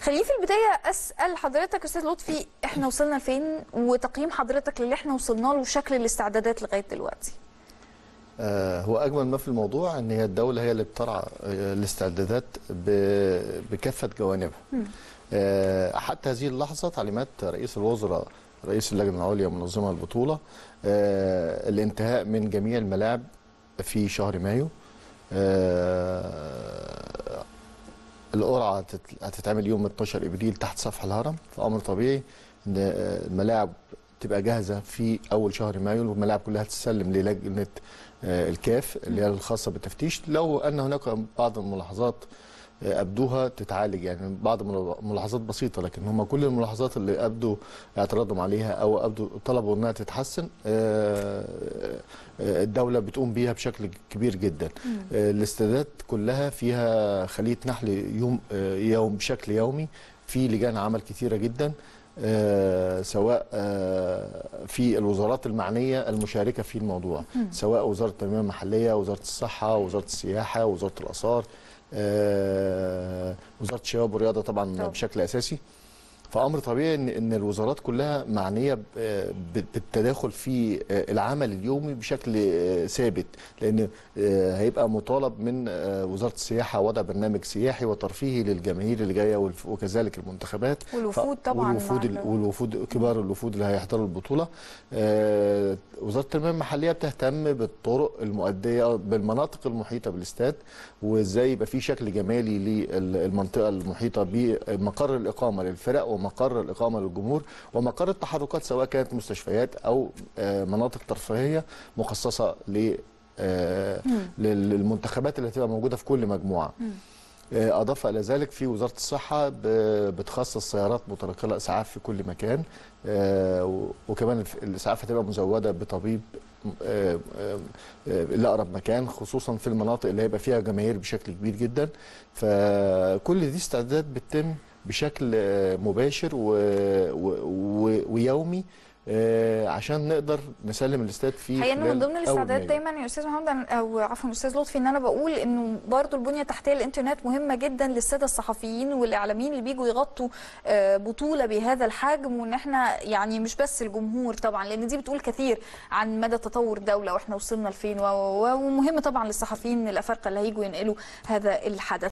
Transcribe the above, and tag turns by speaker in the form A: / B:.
A: خليني في البدايه اسال حضرتك استاذ لطفي احنا وصلنا لفين وتقييم حضرتك للي احنا وصلنا له وشكل الاستعدادات لغايه دلوقتي
B: آه، هو اجمل ما في الموضوع ان هي الدوله هي اللي بترعى آه، الاستعدادات بكافه جوانبها آه، حتى هذه اللحظه تعليمات رئيس الوزراء رئيس اللجنه العليا منظمه البطوله الانتهاء من جميع الملاعب في شهر مايو القرعه هتتعمل يوم 12 ابريل تحت سفح الهرم فامر طبيعي ان آه، الملاعب تبقى جاهزه في اول شهر مايو والملاعب كلها تسلم للجنه آه، الكاف اللي هي الخاصه بالتفتيش لو ان هناك بعض الملاحظات ابدوها تتعالج يعني بعض ملاحظات بسيطه لكن هم كل الملاحظات اللي ابدوا اعتراضهم عليها او ابدوا طلبوا انها تتحسن آه، آه، الدوله بتقوم بيها بشكل كبير جدا آه، الاستادات كلها فيها خليه نحل يوم يوم بشكل يومي في لجان عمل كثيره جدا آه، سواء آه، في الوزارات المعنيه المشاركه في الموضوع سواء وزاره التنميه المحليه وزاره الصحه وزاره السياحه وزاره الاثار آه، وزاره الشباب والرياضه طبعا بشكل اساسي فامر طبيعي ان ان الوزارات كلها معنيه بالتداخل في آه، العمل اليومي بشكل آه، ثابت لان آه، هيبقى مطالب من وزاره السياحه وضع برنامج سياحي وترفيهي للجماهير اللي جايه وكذلك المنتخبات والوفود طبعا والوفود والوفود كبار الوفود اللي هيحضروا البطوله وزاره التنميه المحليه بتهتم بالطرق المؤديه بالمناطق المحيطه بالاستاد وازاي يبقى في شكل جمالي للمنطقه المحيطه بمقر الاقامه للفرق مقر الإقامة للجمهور ومقر التحركات سواء كانت مستشفيات أو آه، مناطق ترفيهية مخصصة آه، للمنتخبات اللي هتبقى موجودة في كل مجموعة آه، اضاف الى ذلك في وزاره الصحه بتخصص سيارات متنقله اسعاف في كل مكان وكمان الاسعاف هتبقى مزوده بطبيب لاقرب مكان خصوصا في المناطق اللي هيبقى فيها جماهير بشكل كبير جدا فكل دي استعدادات بتتم بشكل آه، مباشر و... و... و... ويومي آه، عشان نقدر نسلم الاستاد في هي من ضمن الاستعدادات دايما
A: يا استاذ محمد او عفوا استاذ لطفي ان انا بقول انه برضو البنيه التحتيه الانترنت مهمه جدا للساده الصحفيين والاعلاميين اللي بيجوا يغطوا آه، بطوله بهذا الحجم وان احنا يعني مش بس الجمهور طبعا لان دي بتقول كثير عن مدى تطور الدوله واحنا وصلنا لفين ومهم طبعا للصحفيين الافارقه اللي هيجوا ينقلوا هذا الحدث